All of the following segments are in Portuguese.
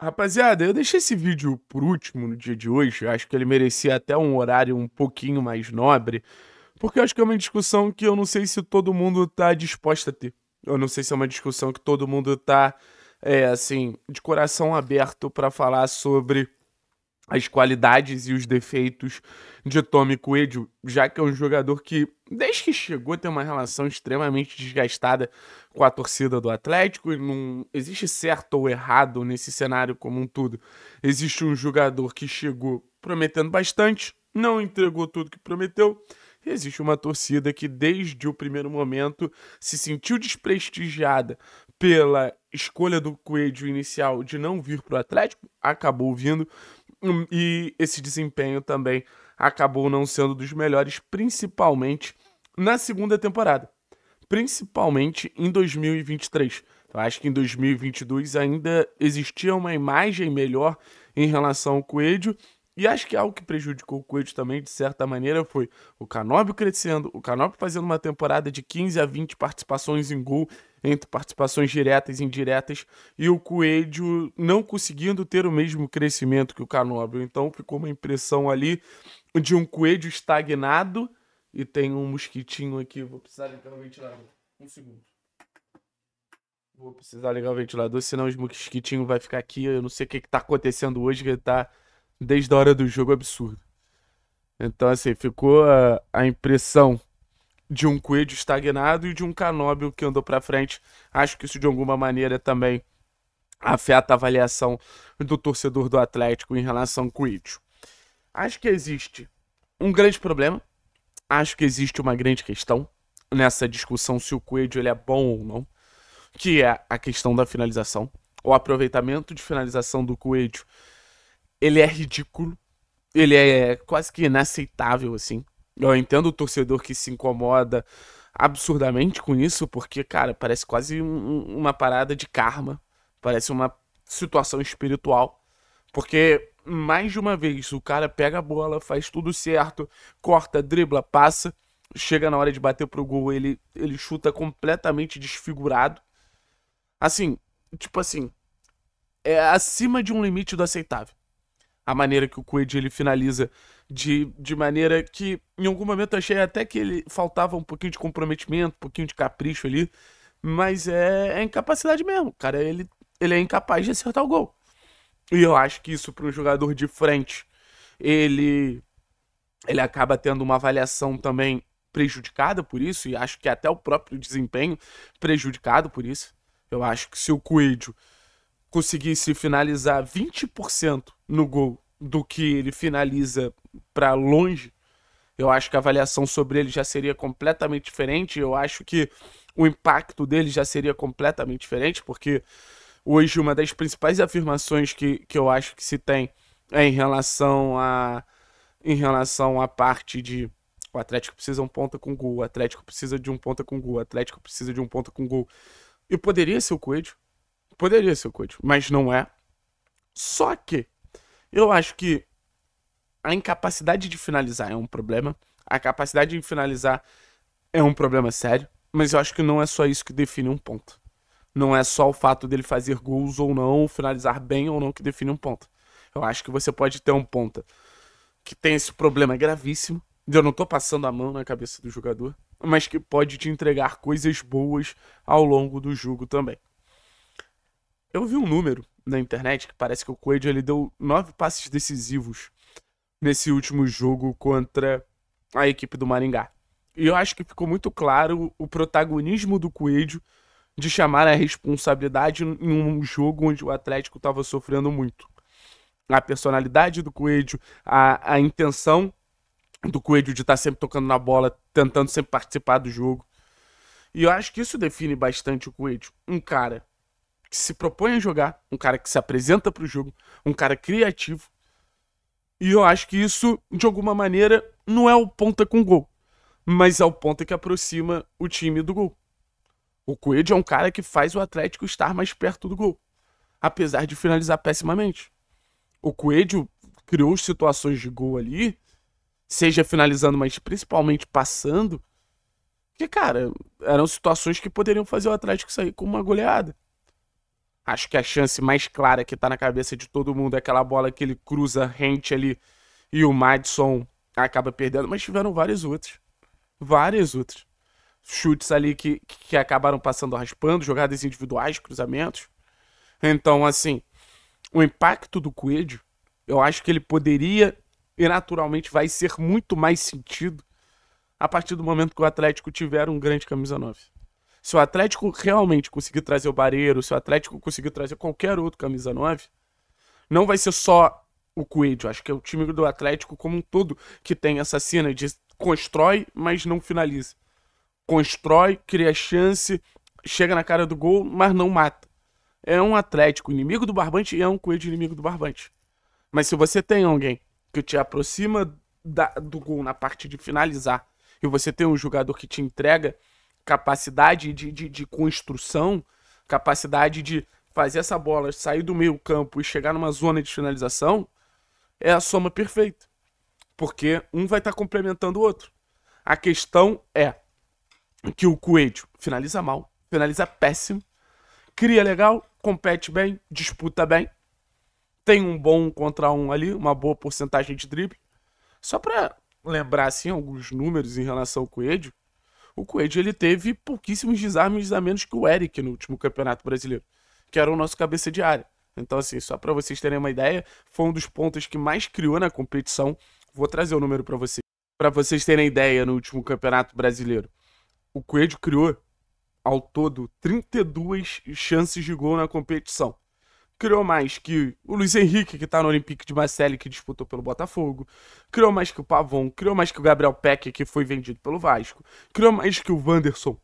Rapaziada, eu deixei esse vídeo por último no dia de hoje. acho que ele merecia até um horário um pouquinho mais nobre, porque eu acho que é uma discussão que eu não sei se todo mundo tá disposto a ter. Eu não sei se é uma discussão que todo mundo tá, é, assim, de coração aberto para falar sobre as qualidades e os defeitos de Tommy Coelho, já que é um jogador que, desde que chegou, tem uma relação extremamente desgastada com a torcida do Atlético, e não existe certo ou errado nesse cenário como um todo. Existe um jogador que chegou prometendo bastante, não entregou tudo que prometeu, e existe uma torcida que, desde o primeiro momento, se sentiu desprestigiada pela escolha do Coelho inicial de não vir para o Atlético, acabou vindo Hum, e esse desempenho também acabou não sendo dos melhores, principalmente na segunda temporada, principalmente em 2023. Eu acho que em 2022 ainda existia uma imagem melhor em relação ao Coelho, e acho que algo que prejudicou o Coelho também, de certa maneira, foi o Canóbio crescendo, o Canóbio fazendo uma temporada de 15 a 20 participações em gol entre participações diretas e indiretas, e o Coelho não conseguindo ter o mesmo crescimento que o Canóbio. Então ficou uma impressão ali de um Coelho estagnado, e tem um mosquitinho aqui, vou precisar ligar o ventilador. Um segundo. Vou precisar ligar o ventilador, senão os mosquitinhos vai ficar aqui. Eu não sei o que, que tá acontecendo hoje, que ele tá desde a hora do jogo absurdo. Então, assim, ficou a, a impressão de um Coelho estagnado e de um Canóbio que andou para frente. Acho que isso de alguma maneira também afeta a avaliação do torcedor do Atlético em relação ao Coelho. Acho que existe um grande problema, acho que existe uma grande questão nessa discussão se o Coelho ele é bom ou não, que é a questão da finalização. O aproveitamento de finalização do Coelho, ele é ridículo, ele é quase que inaceitável assim. Eu entendo o torcedor que se incomoda absurdamente com isso, porque, cara, parece quase um, uma parada de karma. Parece uma situação espiritual. Porque, mais de uma vez, o cara pega a bola, faz tudo certo, corta, dribla, passa. Chega na hora de bater pro gol, ele, ele chuta completamente desfigurado. Assim, tipo assim, é acima de um limite do aceitável. A maneira que o Coelho ele finaliza de, de maneira que em algum momento eu achei até que ele faltava um pouquinho de comprometimento, um pouquinho de capricho ali, mas é, é incapacidade mesmo, cara, ele, ele é incapaz de acertar o gol. E eu acho que isso para um jogador de frente, ele ele acaba tendo uma avaliação também prejudicada por isso e acho que até o próprio desempenho prejudicado por isso. Eu acho que se o Coelho conseguisse finalizar 20% no gol do que ele finaliza para longe, eu acho que a avaliação sobre ele já seria completamente diferente. Eu acho que o impacto dele já seria completamente diferente, porque hoje uma das principais afirmações que, que eu acho que se tem é em relação a em relação à parte de o Atlético precisa um ponta com gol, o Atlético precisa de um ponta com gol, o Atlético precisa de um ponta com gol. E poderia ser o Coelho, poderia ser o Coelho, mas não é. Só que eu acho que a incapacidade de finalizar é um problema. A capacidade de finalizar é um problema sério. Mas eu acho que não é só isso que define um ponto. Não é só o fato dele fazer gols ou não, finalizar bem ou não que define um ponto. Eu acho que você pode ter um ponta que tem esse problema gravíssimo. Eu não tô passando a mão na cabeça do jogador, mas que pode te entregar coisas boas ao longo do jogo também. Eu vi um número na internet, que parece que o Coelho ele deu nove passes decisivos nesse último jogo contra a equipe do Maringá. E eu acho que ficou muito claro o protagonismo do Coelho de chamar a responsabilidade em um jogo onde o Atlético estava sofrendo muito. A personalidade do Coelho, a, a intenção do Coelho de estar tá sempre tocando na bola, tentando sempre participar do jogo. E eu acho que isso define bastante o Coelho. Um cara que se propõe a jogar, um cara que se apresenta para o jogo, um cara criativo. E eu acho que isso, de alguma maneira, não é o ponta com gol, mas é o ponta que aproxima o time do gol. O Coelho é um cara que faz o Atlético estar mais perto do gol, apesar de finalizar pessimamente. O Coelho criou situações de gol ali, seja finalizando, mas principalmente passando, que, cara, eram situações que poderiam fazer o Atlético sair com uma goleada. Acho que a chance mais clara que tá na cabeça de todo mundo é aquela bola que ele cruza rente ali e o Madison acaba perdendo, mas tiveram várias outras. Várias outras. Chutes ali que, que acabaram passando raspando, jogadas individuais, cruzamentos. Então, assim, o impacto do Coelho, eu acho que ele poderia e naturalmente vai ser muito mais sentido a partir do momento que o Atlético tiver um grande camisa 9. Se o Atlético realmente conseguir trazer o Barreiro, se o Atlético conseguir trazer qualquer outro camisa 9, não vai ser só o Coelho. Acho que é o time do Atlético como um todo que tem essa cena de constrói, mas não finaliza. Constrói, cria chance, chega na cara do gol, mas não mata. É um Atlético inimigo do barbante e é um Coelho inimigo do barbante. Mas se você tem alguém que te aproxima da, do gol na parte de finalizar e você tem um jogador que te entrega capacidade de, de, de construção, capacidade de fazer essa bola sair do meio campo e chegar numa zona de finalização, é a soma perfeita. Porque um vai estar tá complementando o outro. A questão é que o Coelho finaliza mal, finaliza péssimo, cria legal, compete bem, disputa bem, tem um bom contra um ali, uma boa porcentagem de drible. Só para lembrar assim alguns números em relação ao Coelho, o Coelho ele teve pouquíssimos desarmes a menos que o Eric no último Campeonato Brasileiro, que era o nosso cabeça de área. Então, assim, só para vocês terem uma ideia, foi um dos pontos que mais criou na competição. Vou trazer o número para vocês. Para vocês terem ideia, no último Campeonato Brasileiro, o Coelho criou ao todo 32 chances de gol na competição criou mais que o Luiz Henrique, que tá no Olympique de Marseille, que disputou pelo Botafogo, criou mais que o Pavon, criou mais que o Gabriel Peck, que foi vendido pelo Vasco, criou mais que o Wanderson,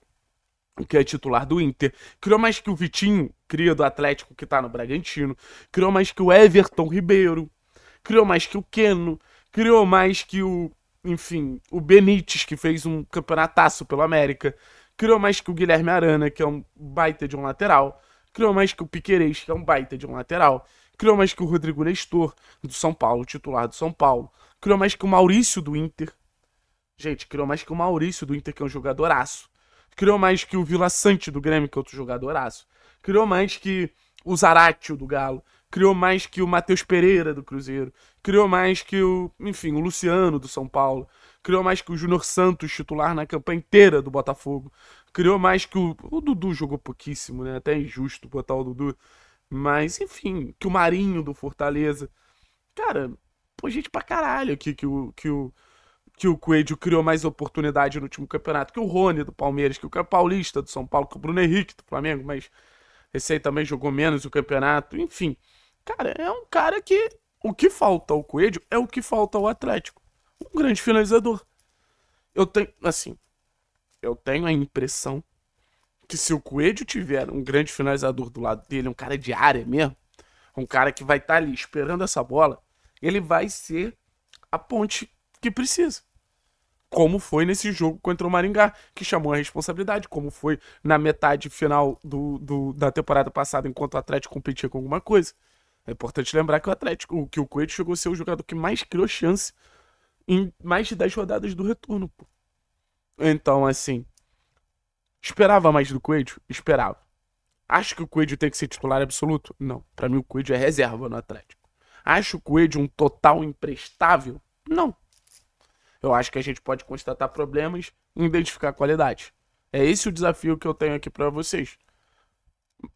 que é titular do Inter, criou mais que o Vitinho, cria do Atlético, que tá no Bragantino, criou mais que o Everton Ribeiro, criou mais que o Keno, criou mais que o, enfim, o Benítez, que fez um campeonataço pelo América, criou mais que o Guilherme Arana, que é um baita de um lateral, Criou mais que o Piquerez, que é um baita de um lateral. Criou mais que o Rodrigo Nestor, do São Paulo, titular do São Paulo. Criou mais que o Maurício do Inter. Gente, criou mais que o Maurício do Inter, que é um jogadoraço. Criou mais que o Vila Sante do Grêmio, que é outro jogadoraço. Criou mais que o Zaratio do Galo criou mais que o Matheus Pereira do Cruzeiro, criou mais que o, enfim, o Luciano do São Paulo, criou mais que o Júnior Santos, titular na campanha inteira do Botafogo, criou mais que o, o Dudu jogou pouquíssimo, né? Até é injusto botar o Dudu, mas enfim, que o Marinho do Fortaleza. Cara, pô, gente pra caralho aqui que o que o que o Coelho criou mais oportunidade no último campeonato, que o Rony do Palmeiras, que o Paulista do São Paulo, que o Bruno Henrique do Flamengo, mas esse aí também jogou menos o campeonato, enfim. Cara, é um cara que. O que falta ao Coelho é o que falta ao Atlético. Um grande finalizador. Eu tenho. Assim. Eu tenho a impressão que se o Coelho tiver um grande finalizador do lado dele, um cara de área mesmo, um cara que vai estar tá ali esperando essa bola, ele vai ser a ponte que precisa. Como foi nesse jogo contra o Maringá, que chamou a responsabilidade, como foi na metade final do, do da temporada passada, enquanto o Atlético competia com alguma coisa. É importante lembrar que o Atlético, que o Coelho chegou a ser o jogador que mais criou chance em mais de 10 rodadas do retorno, pô. Então, assim, esperava mais do Coelho? Esperava. Acho que o Coelho tem que ser titular absoluto? Não. Para mim, o Coelho é reserva no Atlético. Acho o Coelho um total imprestável? Não. Eu acho que a gente pode constatar problemas e identificar qualidade. É esse o desafio que eu tenho aqui para vocês.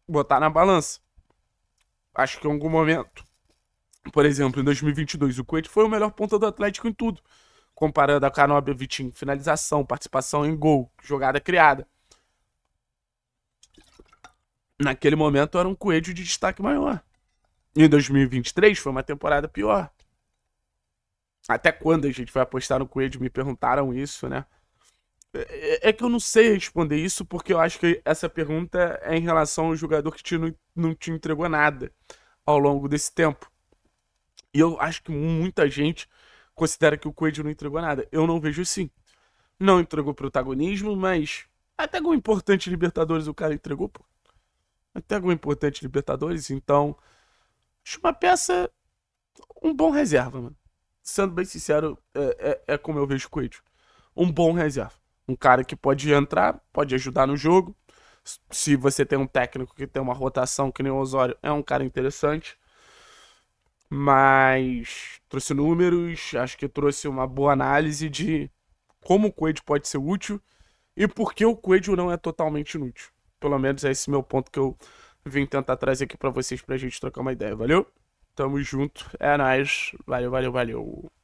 Botar na balança. Acho que em algum momento, por exemplo, em 2022, o Coelho foi o melhor ponta do Atlético em tudo. Comparando a Canóbia, Vitinho, finalização, participação em gol, jogada criada. Naquele momento era um Coelho de destaque maior. Em 2023 foi uma temporada pior. Até quando a gente vai apostar no Coelho? Me perguntaram isso, né? É, é que eu não sei responder isso, porque eu acho que essa pergunta é em relação ao jogador que te, não, te entregou nada ao longo desse tempo. E eu acho que muita gente considera que o Coelho não entregou nada. Eu não vejo assim. Não entregou protagonismo, mas até algum importante Libertadores o cara entregou, pô. Até algum importante Libertadores, então. Acho uma peça. Um bom reserva, mano. Sendo bem sincero, é, é, é como eu vejo o Coelho. Um bom reserva. Um cara que pode entrar, pode ajudar no jogo. Se você tem um técnico que tem uma rotação que nem o Osório, é um cara interessante. Mas trouxe números, acho que trouxe uma boa análise de como o Coelho pode ser útil e por que o Coelho não é totalmente inútil. Pelo menos é esse meu ponto que eu vim tentar trazer aqui para vocês pra gente trocar uma ideia, valeu? Tamo junto, é nóis, valeu, valeu, valeu.